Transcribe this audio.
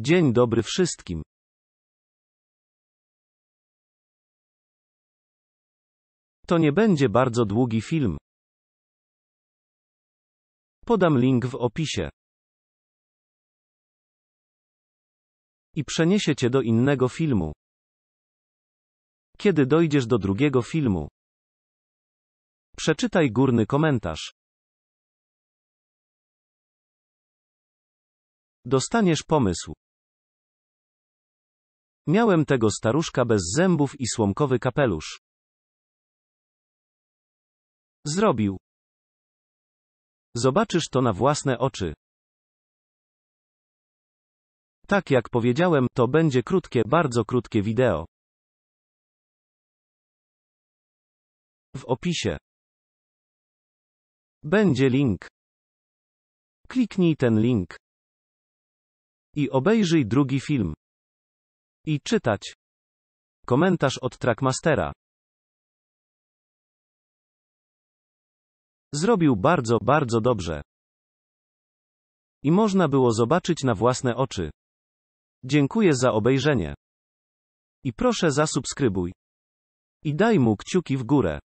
Dzień dobry wszystkim. To nie będzie bardzo długi film. Podam link w opisie. I przeniesie cię do innego filmu. Kiedy dojdziesz do drugiego filmu, przeczytaj górny komentarz. Dostaniesz pomysł. Miałem tego staruszka bez zębów i słomkowy kapelusz. Zrobił. Zobaczysz to na własne oczy. Tak jak powiedziałem, to będzie krótkie, bardzo krótkie wideo. W opisie będzie link. Kliknij ten link i obejrzyj drugi film. I czytać. Komentarz od Trackmastera. Zrobił bardzo, bardzo dobrze. I można było zobaczyć na własne oczy. Dziękuję za obejrzenie. I proszę zasubskrybuj. I daj mu kciuki w górę.